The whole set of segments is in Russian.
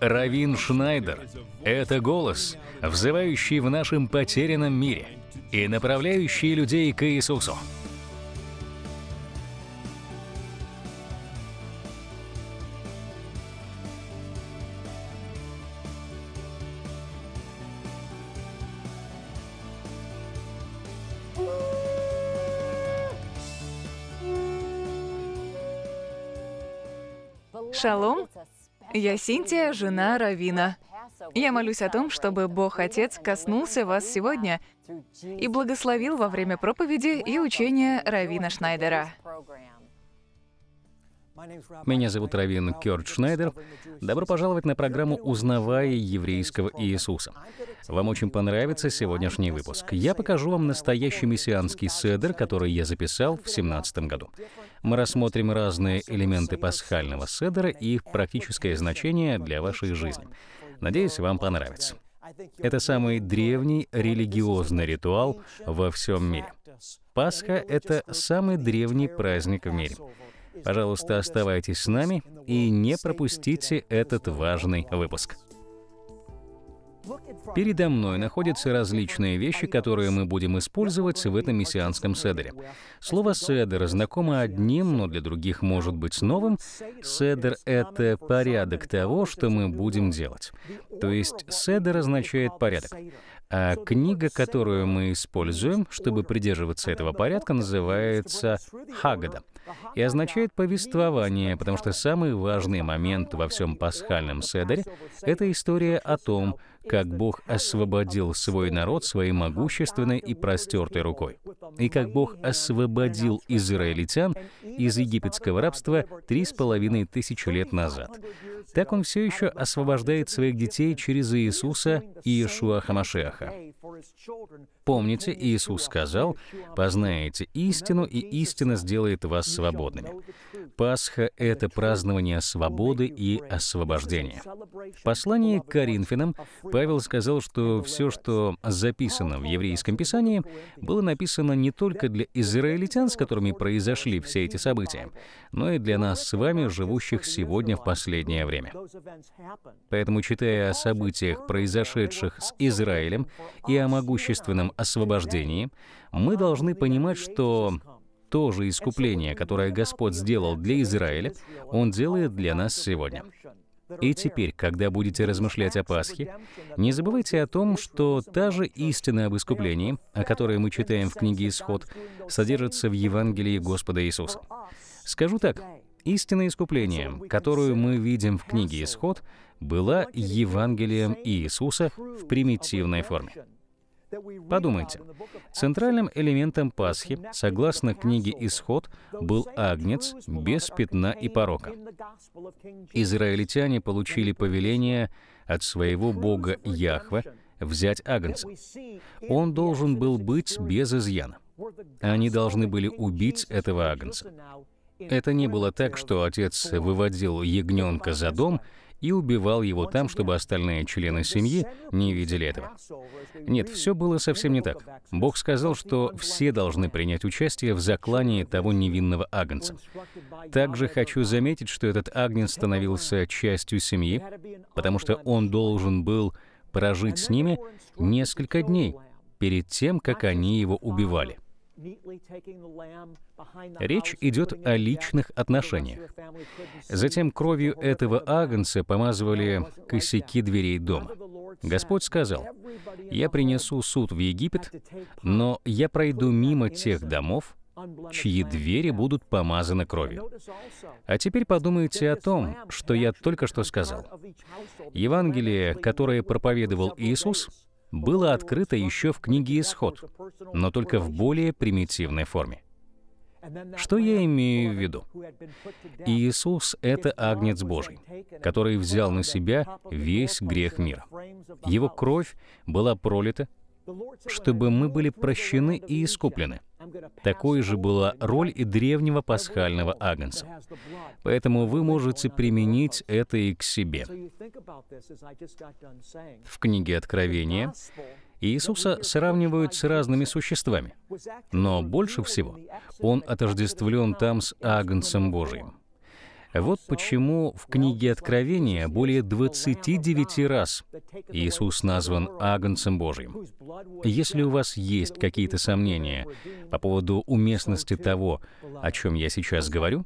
Равин Шнайдер — это голос, взывающий в нашем потерянном мире и направляющий людей к Иисусу. Шалом! Я Синтия, жена Равина. Я молюсь о том, чтобы Бог Отец коснулся вас сегодня и благословил во время проповеди и учения Равина Шнайдера. Меня зовут Равин Кёрт Шнайдер. Добро пожаловать на программу «Узнавая еврейского Иисуса». Вам очень понравится сегодняшний выпуск. Я покажу вам настоящий мессианский седер, который я записал в 2017 году. Мы рассмотрим разные элементы пасхального седера и их практическое значение для вашей жизни. Надеюсь, вам понравится. Это самый древний религиозный ритуал во всем мире. Пасха — это самый древний праздник в мире. Пожалуйста, оставайтесь с нами и не пропустите этот важный выпуск. Передо мной находятся различные вещи, которые мы будем использовать в этом мессианском седере. Слово «седер» знакомо одним, но для других может быть новым. Седер — это порядок того, что мы будем делать. То есть седер означает порядок. А книга, которую мы используем, чтобы придерживаться этого порядка, называется «Хагада» и означает повествование, потому что самый важный момент во всем пасхальном седере — это история о том, как Бог освободил свой народ своей могущественной и простертой рукой, и как Бог освободил израильтян из египетского рабства три с половиной тысячи лет назад. Так он все еще освобождает своих детей через Иисуса Иешуа Хамашеха. Помните, Иисус сказал, «Познаете истину, и истина сделает вас свободными». Пасха — это празднование свободы и освобождения. В послании к Коринфянам Павел сказал, что все, что записано в еврейском писании, было написано не только для израильтян, с которыми произошли все эти события, но и для нас с вами, живущих сегодня в последнее время вами. Поэтому, читая о событиях, произошедших с Израилем, и о могущественном освобождении, мы должны понимать, что то же искупление, которое Господь сделал для Израиля, Он делает для нас сегодня. И теперь, когда будете размышлять о Пасхе, не забывайте о том, что та же истина об искуплении, о которой мы читаем в книге «Исход», содержится в Евангелии Господа Иисуса. Скажу так, Истинное искупление, которую мы видим в книге «Исход», была Евангелием Иисуса в примитивной форме. Подумайте, центральным элементом Пасхи, согласно книге «Исход», был агнец без пятна и порока. Израильтяне получили повеление от своего бога Яхве взять агнца. Он должен был быть без изъяна. Они должны были убить этого агнца. Это не было так, что отец выводил ягненка за дом и убивал его там, чтобы остальные члены семьи не видели этого. Нет, все было совсем не так. Бог сказал, что все должны принять участие в заклании того невинного агнца. Также хочу заметить, что этот агнец становился частью семьи, потому что он должен был прожить с ними несколько дней перед тем, как они его убивали. Речь идет о личных отношениях. Затем кровью этого агнца помазывали косяки дверей дома. Господь сказал, «Я принесу суд в Египет, но я пройду мимо тех домов, чьи двери будут помазаны кровью. А теперь подумайте о том, что я только что сказал. Евангелие, которое проповедовал Иисус, было открыто еще в книге «Исход», но только в более примитивной форме. Что я имею в виду? Иисус — это Агнец Божий, который взял на себя весь грех мира. Его кровь была пролита, чтобы мы были прощены и искуплены. Такой же была роль и древнего пасхального агнца. Поэтому вы можете применить это и к себе. В книге Откровения Иисуса сравнивают с разными существами, но больше всего он отождествлен там с Агнцем Божиим. Вот почему в книге Откровения более 29 раз Иисус назван Агнцем Божьим. Если у вас есть какие-то сомнения по поводу уместности того, о чем я сейчас говорю,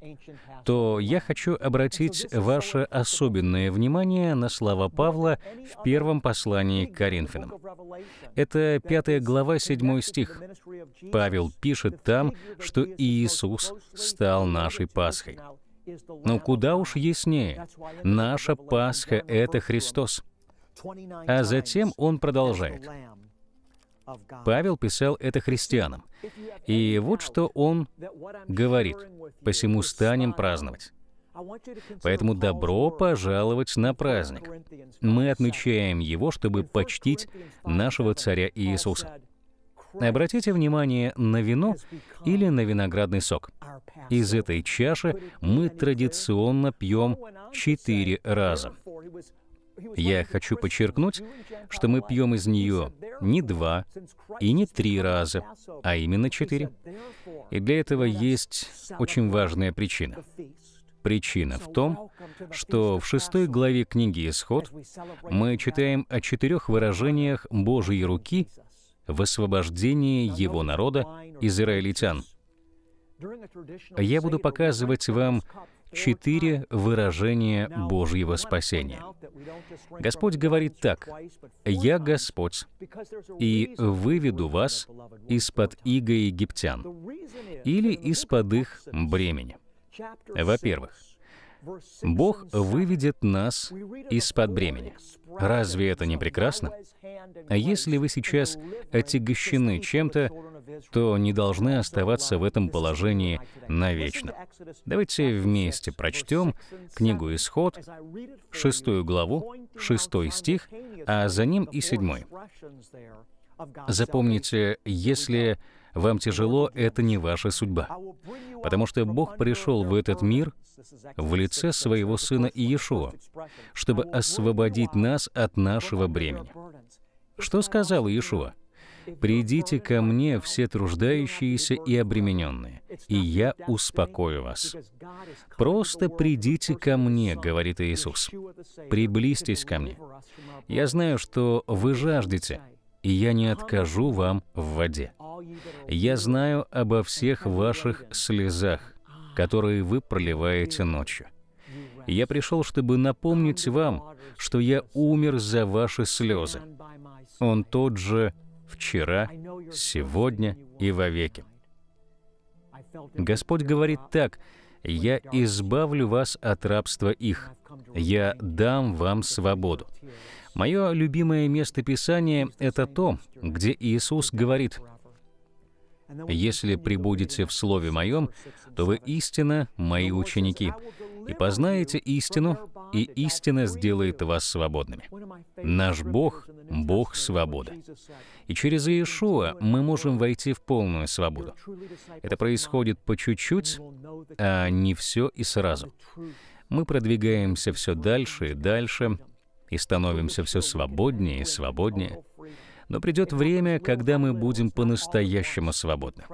то я хочу обратить ваше особенное внимание на слова Павла в первом послании к Коринфянам. Это 5 глава, 7 стих. Павел пишет там, что Иисус стал нашей Пасхой. Но куда уж яснее, наша Пасха — это Христос. А затем он продолжает. Павел писал это христианам. И вот что он говорит. «Посему станем праздновать». Поэтому добро пожаловать на праздник. Мы отмечаем его, чтобы почтить нашего Царя Иисуса. Обратите внимание на вино или на виноградный сок. Из этой чаши мы традиционно пьем четыре раза. Я хочу подчеркнуть, что мы пьем из нее не два и не три раза, а именно четыре. И для этого есть очень важная причина. Причина в том, что в шестой главе книги «Исход» мы читаем о четырех выражениях Божьей руки в освобождении его народа, израильтян. Я буду показывать вам четыре выражения Божьего спасения. Господь говорит так, «Я Господь, и выведу вас из-под иго египтян» или из-под их бремени. Во-первых, Бог выведет нас из-под бремени. Разве это не прекрасно? А если вы сейчас отягощены чем-то, то не должны оставаться в этом положении навечно. Давайте вместе прочтем книгу «Исход», шестую главу, шестой стих, а за ним и седьмой. Запомните, если вам тяжело, это не ваша судьба. Потому что Бог пришел в этот мир в лице своего Сына Иешуа, чтобы освободить нас от нашего бремени. Что сказал Иешуа? «Придите ко мне, все труждающиеся и обремененные, и я успокою вас». «Просто придите ко мне», — говорит Иисус. «Приблизьтесь ко мне. Я знаю, что вы жаждете, и я не откажу вам в воде. Я знаю обо всех ваших слезах, которые вы проливаете ночью. Я пришел, чтобы напомнить вам, что я умер за ваши слезы. Он тот же вчера, сегодня и вовеки. Господь говорит так, «Я избавлю вас от рабства их, я дам вам свободу». Мое любимое место Писания — это то, где Иисус говорит — если прибудете в Слове Моем, то вы истинно Мои ученики, и познаете истину, и истина сделает вас свободными. Наш Бог — Бог свободы. И через Иешуа мы можем войти в полную свободу. Это происходит по чуть-чуть, а не все и сразу. Мы продвигаемся все дальше и дальше, и становимся все свободнее и свободнее но придет время, когда мы будем по-настоящему свободны.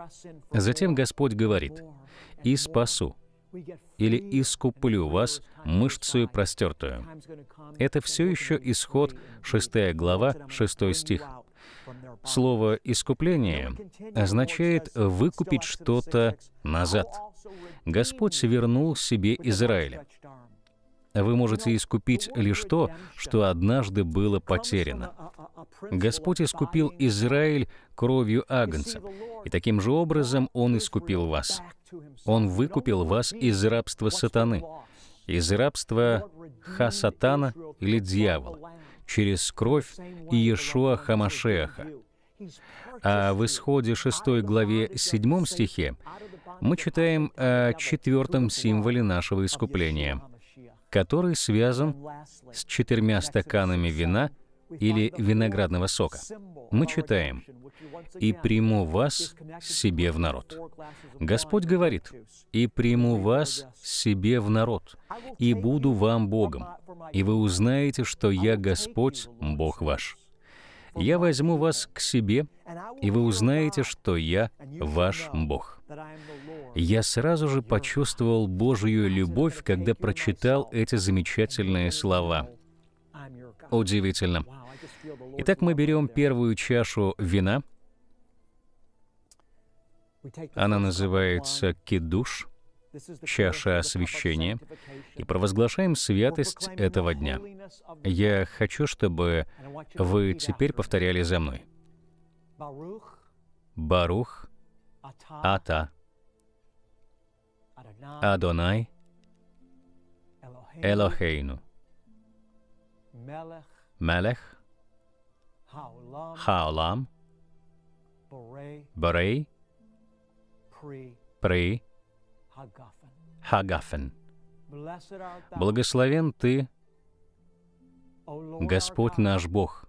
Затем Господь говорит, «И спасу, или искуплю вас мышцу простертую». Это все еще исход 6 глава, 6 стих. Слово «искупление» означает «выкупить что-то назад». Господь вернул себе Израиль. Вы можете искупить лишь то, что однажды было потеряно. Господь искупил Израиль кровью Агнца, и таким же образом Он искупил вас. Он выкупил вас из рабства сатаны, из рабства Ха-сатана или дьявола, через кровь Иешуа Хамашеаха. А в Исходе 6 главе 7 стихе мы читаем о четвертом символе нашего искупления — который связан с четырьмя стаканами вина или виноградного сока. Мы читаем, «И приму вас себе в народ». Господь говорит, «И приму вас себе в народ, и буду вам Богом, и вы узнаете, что я Господь, Бог ваш». «Я возьму вас к себе, и вы узнаете, что я ваш Бог» я сразу же почувствовал Божью любовь, когда прочитал эти замечательные слова. Удивительно. Итак, мы берем первую чашу вина. Она называется кедуш, чаша освящения, и провозглашаем святость этого дня. Я хочу, чтобы вы теперь повторяли за мной. Барух Ата Адонай Элохейну. Мелех Хаолам Борей При Хагафен. Благословен Ты, Господь наш Бог,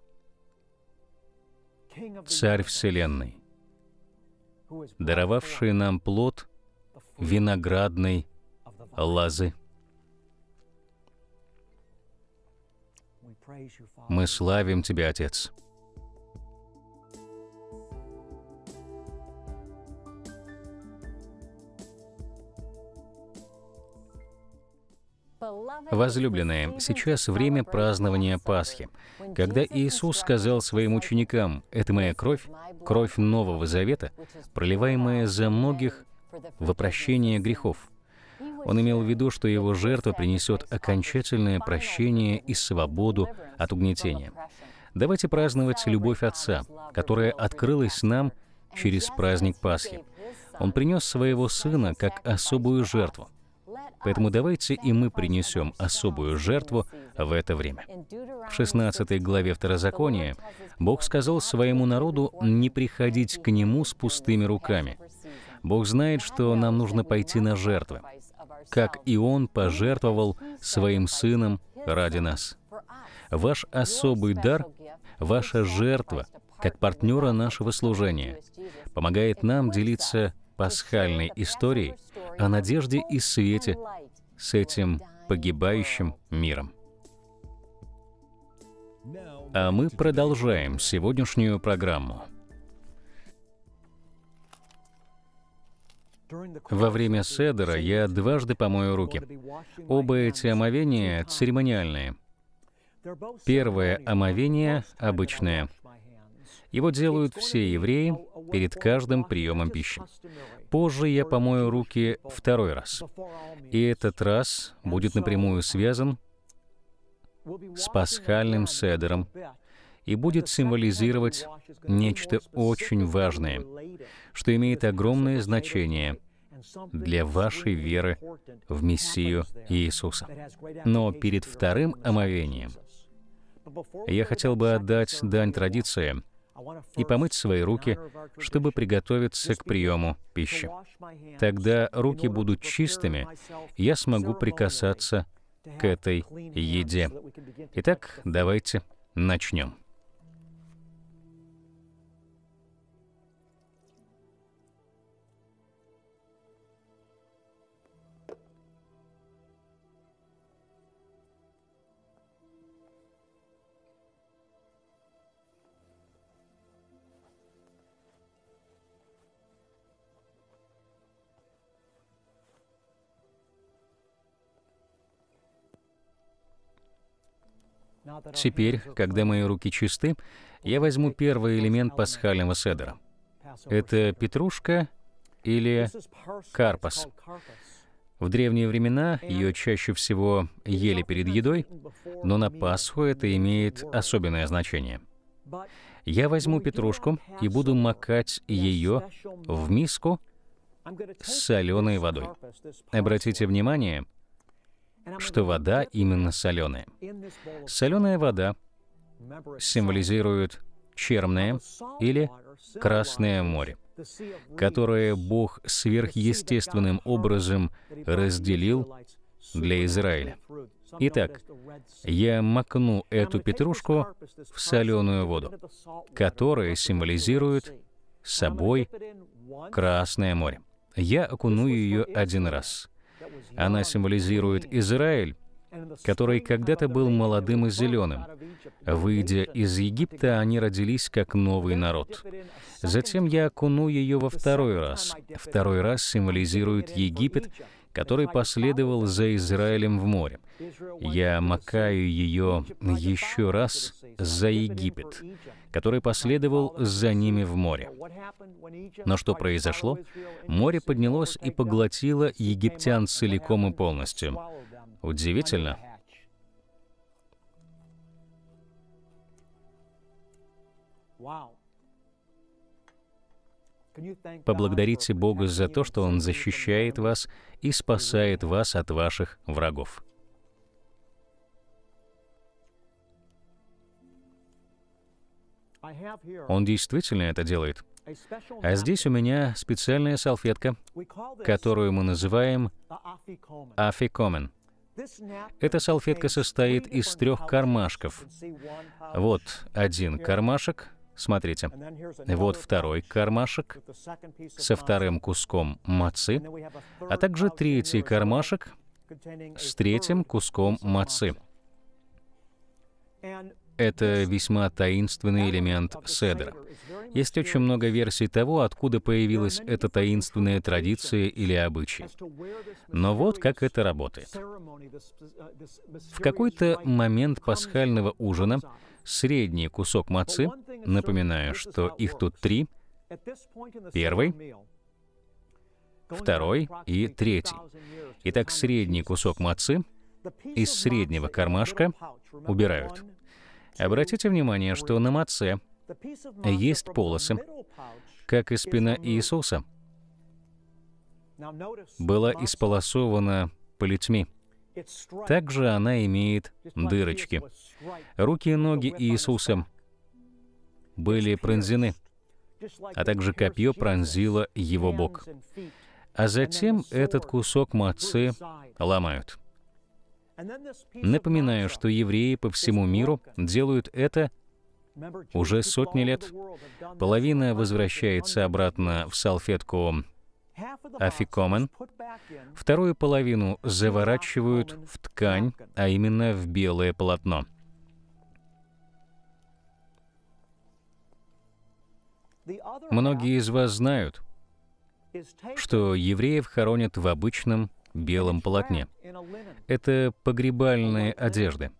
Царь Вселенной, даровавший нам плод виноградной лазы. Мы славим Тебя, Отец. Возлюбленные, сейчас время празднования Пасхи, когда Иисус сказал своим ученикам, «Это моя кровь, кровь Нового Завета, проливаемая за многих во прощение грехов. Он имел в виду, что его жертва принесет окончательное прощение и свободу от угнетения. Давайте праздновать любовь Отца, которая открылась нам через праздник Пасхи. Он принес своего Сына как особую жертву. Поэтому давайте и мы принесем особую жертву в это время. В 16 главе Второзакония Бог сказал своему народу не приходить к Нему с пустыми руками — Бог знает, что нам нужно пойти на жертвы, как и Он пожертвовал Своим Сыном ради нас. Ваш особый дар, ваша жертва, как партнера нашего служения, помогает нам делиться пасхальной историей о надежде и свете с этим погибающим миром. А мы продолжаем сегодняшнюю программу. Во время седера я дважды помою руки. Оба эти омовения церемониальные. Первое омовение обычное. Его делают все евреи перед каждым приемом пищи. Позже я помою руки второй раз. И этот раз будет напрямую связан с пасхальным седером и будет символизировать нечто очень важное, что имеет огромное значение для вашей веры в Мессию Иисуса. Но перед вторым омовением я хотел бы отдать дань традиции и помыть свои руки, чтобы приготовиться к приему пищи. Тогда руки будут чистыми, я смогу прикасаться к этой еде. Итак, давайте начнем. Теперь, когда мои руки чисты, я возьму первый элемент пасхального седера. Это петрушка или карпас. В древние времена ее чаще всего ели перед едой, но на Пасху это имеет особенное значение. Я возьму петрушку и буду макать ее в миску с соленой водой. Обратите внимание, что вода именно соленая. Соленая вода символизирует Черное или Красное море, которое Бог сверхъестественным образом разделил для Израиля. Итак, я макну эту петрушку в соленую воду, которая символизирует собой Красное море. Я окуну ее один раз. Она символизирует Израиль, который когда-то был молодым и зеленым. Выйдя из Египта, они родились как новый народ. Затем я окуну ее во второй раз. Второй раз символизирует Египет — который последовал за Израилем в море. Я макаю ее еще раз за Египет, который последовал за ними в море. Но что произошло? Море поднялось и поглотило египтян целиком и полностью. Удивительно, Wow. Поблагодарите Бога за то, что Он защищает вас и спасает вас от ваших врагов. Он действительно это делает. А здесь у меня специальная салфетка, которую мы называем афикомен. Эта салфетка состоит из трех кармашков. Вот один кармашек, Смотрите, вот второй кармашек со вторым куском мацы, а также третий кармашек с третьим куском мацы. Это весьма таинственный элемент седра. Есть очень много версий того, откуда появилась эта таинственная традиция или обычай. Но вот как это работает. Uh, В какой-то момент пасхального ужина средний кусок мацы. Напоминаю, что их тут три. Первый, второй и третий. Итак, средний кусок мацы из среднего кармашка убирают. Обратите внимание, что на маце есть полосы, как и спина Иисуса была исполосована плетьми. Также она имеет дырочки. Руки и ноги Иисуса были пронзены, а также копье пронзило его бок. А затем этот кусок мацы ломают. Напоминаю, что евреи по всему миру делают это уже сотни лет. Половина возвращается обратно в салфетку афикомен, вторую половину заворачивают в ткань, а именно в белое полотно — Многие из вас знают, что евреев хоронят в обычном белом полотне. Это погребальные одежды.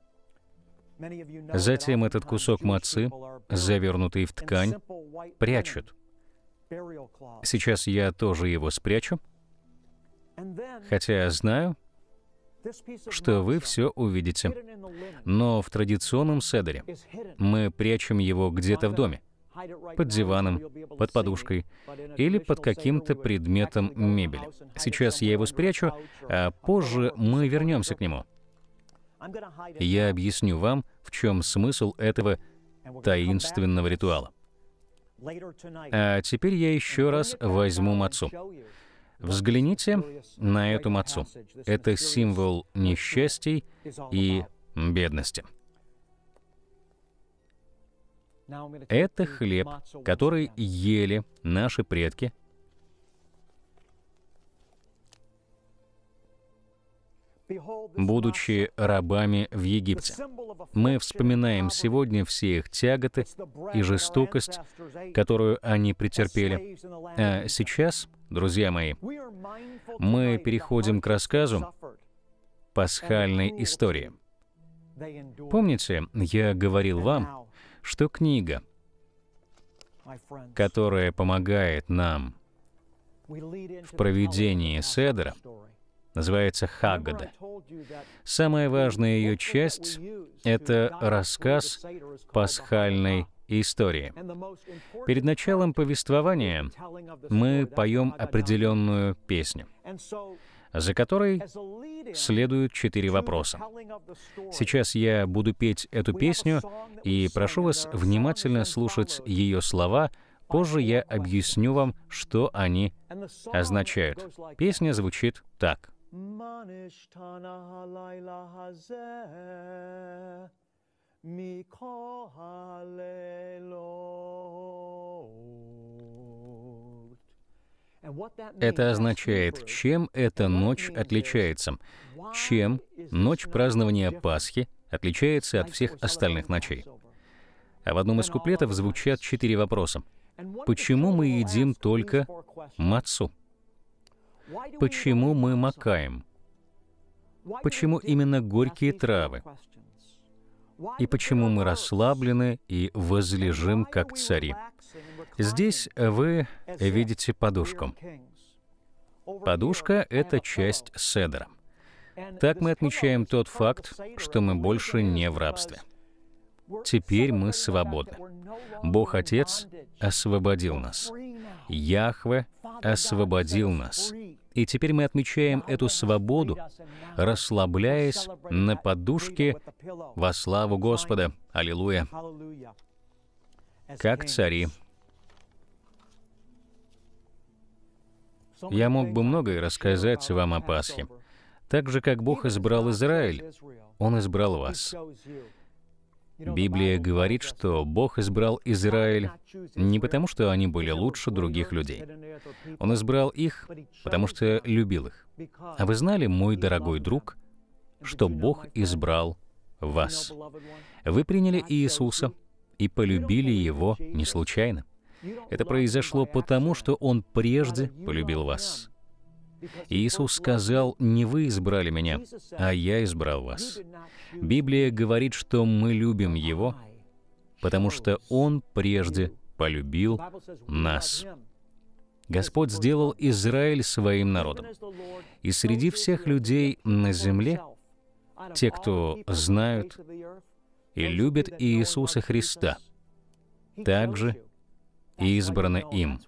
Затем этот кусок мацы, завернутый в ткань, прячут. Сейчас я тоже его спрячу, хотя знаю, что вы все увидите. Но в традиционном седере мы прячем его где-то в доме под диваном, под подушкой или под каким-то предметом мебели. Сейчас я его спрячу, а позже мы вернемся к нему. Я объясню вам, в чем смысл этого таинственного ритуала. А теперь я еще раз возьму мацу. Взгляните на эту мацу. Это символ несчастий и бедности. Это хлеб, который ели наши предки. будучи рабами в Египте. Мы вспоминаем сегодня все их тяготы и жестокость, которую они претерпели. А сейчас, друзья мои, мы переходим к рассказу пасхальной истории. Помните, я говорил вам, что книга, которая помогает нам в проведении Седра, называется Хаггада. Самая важная ее часть — это рассказ пасхальной истории. Перед началом повествования мы поем определенную песню за которой следуют четыре вопроса. Сейчас я буду петь эту песню и прошу вас внимательно слушать ее слова. Позже я объясню вам, что они означают. Песня звучит так. Микоалело. Это означает, чем эта ночь отличается, чем ночь празднования Пасхи отличается от всех остальных ночей. А в одном из куплетов звучат четыре вопроса. Почему мы едим только мацу? Почему мы макаем? Почему именно горькие травы? И почему мы расслаблены и возлежим как цари? Здесь вы видите подушку. Подушка — это часть седра. Так мы отмечаем тот факт, что мы больше не в рабстве. Теперь мы свободны. Бог Отец освободил нас. Яхве освободил нас. И теперь мы отмечаем эту свободу, расслабляясь на подушке во славу Господа. Аллилуйя. Как цари, Я мог бы многое рассказать вам о Пасхе. Так же, как Бог избрал Израиль, Он избрал вас. Библия говорит, что Бог избрал Израиль не потому, что они были лучше других людей. Он избрал их, потому что любил их. А вы знали, мой дорогой друг, что Бог избрал вас? Вы приняли Иисуса и полюбили Его не случайно. Это произошло потому, что Он прежде полюбил вас. Иисус сказал, «Не вы избрали меня, а я избрал вас». Библия говорит, что мы любим Его, потому что Он прежде полюбил нас. Господь сделал Израиль своим народом. И среди всех людей на земле, те, кто знают и любят Иисуса Христа, также и избраны им.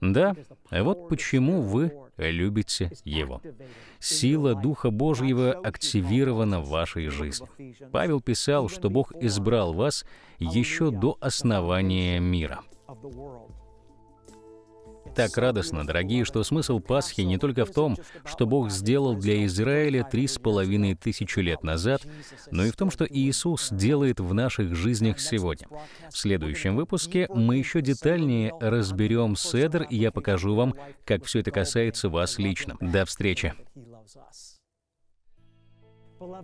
Да, вот почему вы любите Его. Сила Духа Божьего активирована в вашей жизни. Павел писал, что Бог избрал вас еще до основания мира. Так радостно, дорогие, что смысл Пасхи не только в том, что Бог сделал для Израиля три с половиной тысячи лет назад, но и в том, что Иисус делает в наших жизнях сегодня. В следующем выпуске мы еще детальнее разберем Седр, и я покажу вам, как все это касается вас лично. До встречи!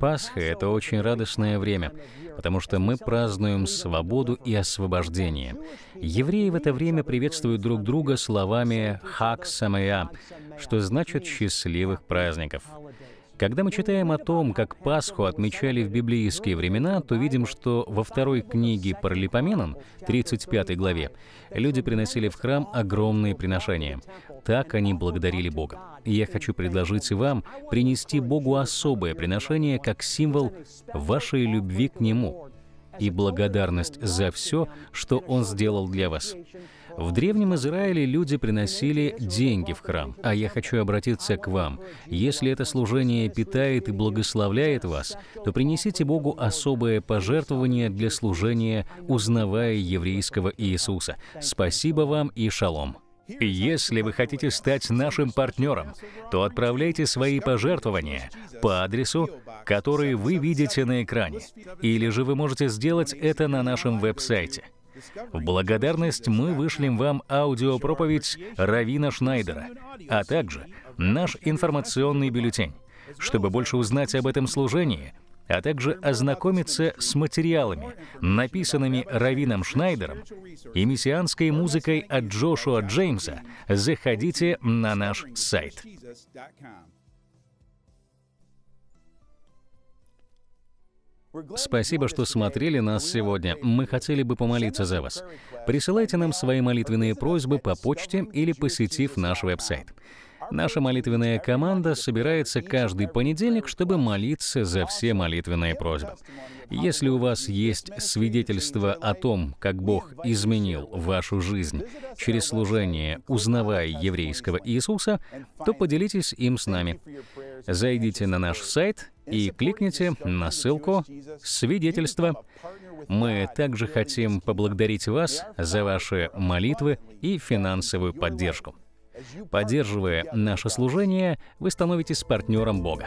Пасха — это очень радостное время, потому что мы празднуем свободу и освобождение. Евреи в это время приветствуют друг друга словами «Хак Самая», что значит «счастливых праздников». Когда мы читаем о том, как Пасху отмечали в библейские времена, то видим, что во второй книге Паралипоменон, 35 главе, люди приносили в храм огромные приношения. Так они благодарили Бога. я хочу предложить вам принести Богу особое приношение как символ вашей любви к Нему и благодарность за все, что Он сделал для вас. В Древнем Израиле люди приносили деньги в храм. А я хочу обратиться к вам. Если это служение питает и благословляет вас, то принесите Богу особое пожертвование для служения, узнавая еврейского Иисуса. Спасибо вам и шалом. Если вы хотите стать нашим партнером, то отправляйте свои пожертвования по адресу, который вы видите на экране. Или же вы можете сделать это на нашем веб-сайте. В благодарность мы вышлем вам аудиопроповедь Равина Шнайдера, а также наш информационный бюллетень. Чтобы больше узнать об этом служении, а также ознакомиться с материалами, написанными Равином Шнайдером и мессианской музыкой от Джошуа Джеймса, заходите на наш сайт. Спасибо, что смотрели нас сегодня. Мы хотели бы помолиться за вас. Присылайте нам свои молитвенные просьбы по почте или посетив наш веб-сайт. Наша молитвенная команда собирается каждый понедельник, чтобы молиться за все молитвенные просьбы. Если у вас есть свидетельство о том, как Бог изменил вашу жизнь через служение, узнавая еврейского Иисуса, то поделитесь им с нами. Зайдите на наш сайт и кликните на ссылку «Свидетельство». Мы также хотим поблагодарить вас за ваши молитвы и финансовую поддержку. Поддерживая наше служение, вы становитесь партнером Бога.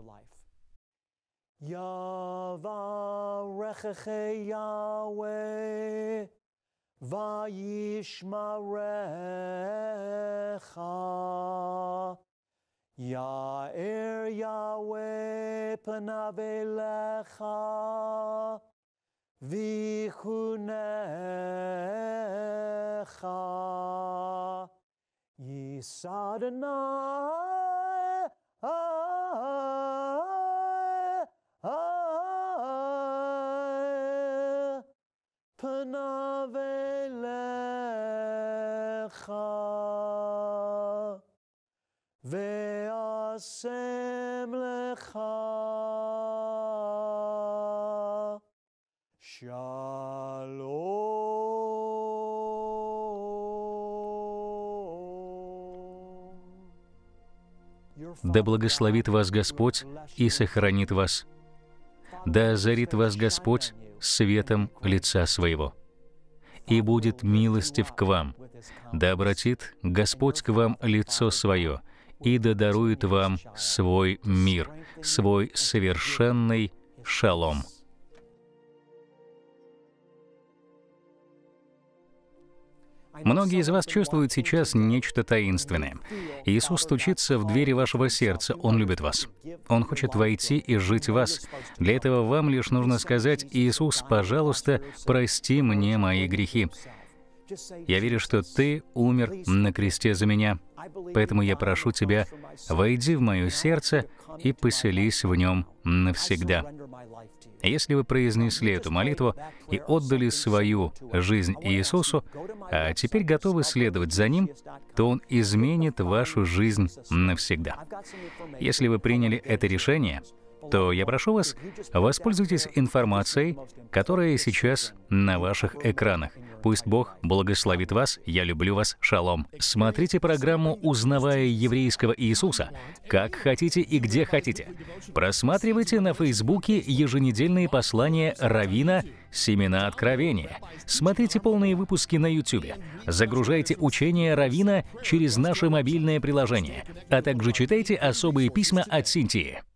Yavarecheche Yahweh Vayishmarecha ya'er Yahweh Panavelecha Vichunecha Yisadana Hashem lecha Да благословит вас Господь и сохранит вас. Да озарит вас Господь светом лица своего и будет милостив к вам. Да обратит Господь к вам лицо свое и додарует вам свой мир, свой совершенный шалом. Многие из вас чувствуют сейчас нечто таинственное. Иисус стучится в двери вашего сердца, Он любит вас. Он хочет войти и жить в вас. Для этого вам лишь нужно сказать, «Иисус, пожалуйста, прости мне мои грехи». Я верю, что Ты умер на кресте за меня, поэтому я прошу Тебя, войди в мое сердце и поселись в нем навсегда. Если вы произнесли эту молитву и отдали свою жизнь Иисусу, а теперь готовы следовать за Ним, то Он изменит вашу жизнь навсегда. Если вы приняли это решение, то я прошу вас, воспользуйтесь информацией, которая сейчас на ваших экранах. Пусть Бог благословит вас. Я люблю вас. Шалом. Смотрите программу «Узнавая еврейского Иисуса» как хотите и где хотите. Просматривайте на Фейсбуке еженедельные послания Равина «Семена откровения». Смотрите полные выпуски на YouTube. Загружайте учение Равина через наше мобильное приложение, а также читайте особые письма от Синтии.